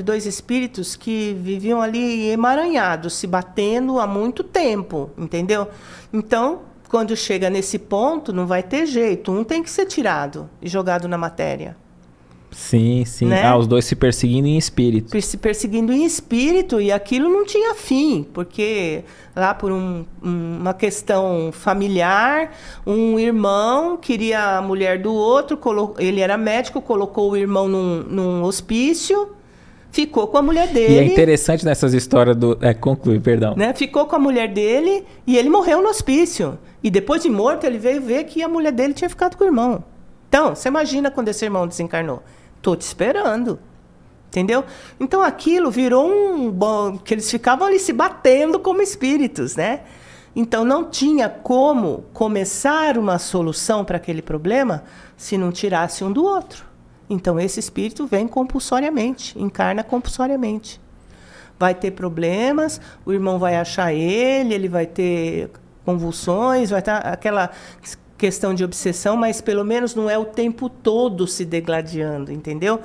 de dois espíritos que viviam ali emaranhados, se batendo há muito tempo, entendeu? Então, quando chega nesse ponto, não vai ter jeito, um tem que ser tirado e jogado na matéria. Sim, sim. Né? Ah, os dois se perseguindo em espírito. Se perseguindo em espírito, e aquilo não tinha fim, porque lá por um, uma questão familiar, um irmão queria a mulher do outro, ele era médico, colocou o irmão num, num hospício ficou com a mulher dele. E é interessante nessas histórias do. É, conclui, perdão. Né? Ficou com a mulher dele e ele morreu no hospício. E depois de morto, ele veio ver que a mulher dele tinha ficado com o irmão. Então, você imagina quando esse irmão desencarnou? Tô te esperando. Entendeu? Então aquilo virou um bom. que eles ficavam ali se batendo como espíritos, né? Então não tinha como começar uma solução para aquele problema se não tirasse um do outro. Então esse espírito vem compulsoriamente, encarna compulsoriamente. Vai ter problemas, o irmão vai achar ele, ele vai ter convulsões, vai estar tá, aquela questão de obsessão, mas pelo menos não é o tempo todo se degladiando, entendeu?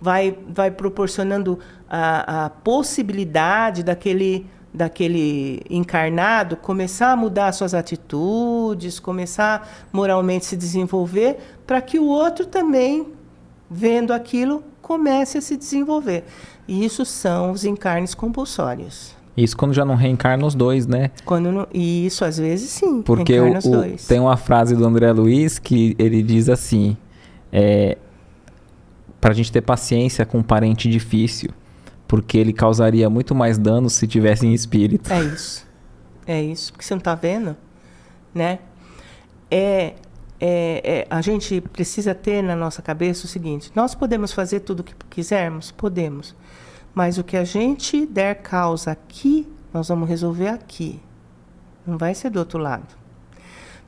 Vai, vai proporcionando a, a possibilidade daquele daquele encarnado começar a mudar suas atitudes, começar moralmente se desenvolver, para que o outro também vendo aquilo, comece a se desenvolver. E isso são os encarnes compulsórios. Isso quando já não reencarna os dois, né? Quando não, isso às vezes sim. Porque o, tem uma frase do André Luiz que ele diz assim: é, para a gente ter paciência com um parente difícil, porque ele causaria muito mais dano se tivesse em espírito. É isso, é isso, porque você não está vendo, né? É é, é, a gente precisa ter na nossa cabeça o seguinte: nós podemos fazer tudo o que quisermos? Podemos. Mas o que a gente der causa aqui, nós vamos resolver aqui. Não vai ser do outro lado.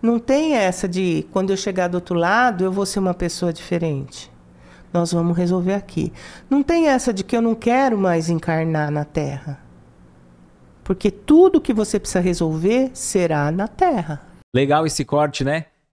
Não tem essa de quando eu chegar do outro lado, eu vou ser uma pessoa diferente. Nós vamos resolver aqui. Não tem essa de que eu não quero mais encarnar na Terra. Porque tudo que você precisa resolver será na Terra. Legal esse corte, né?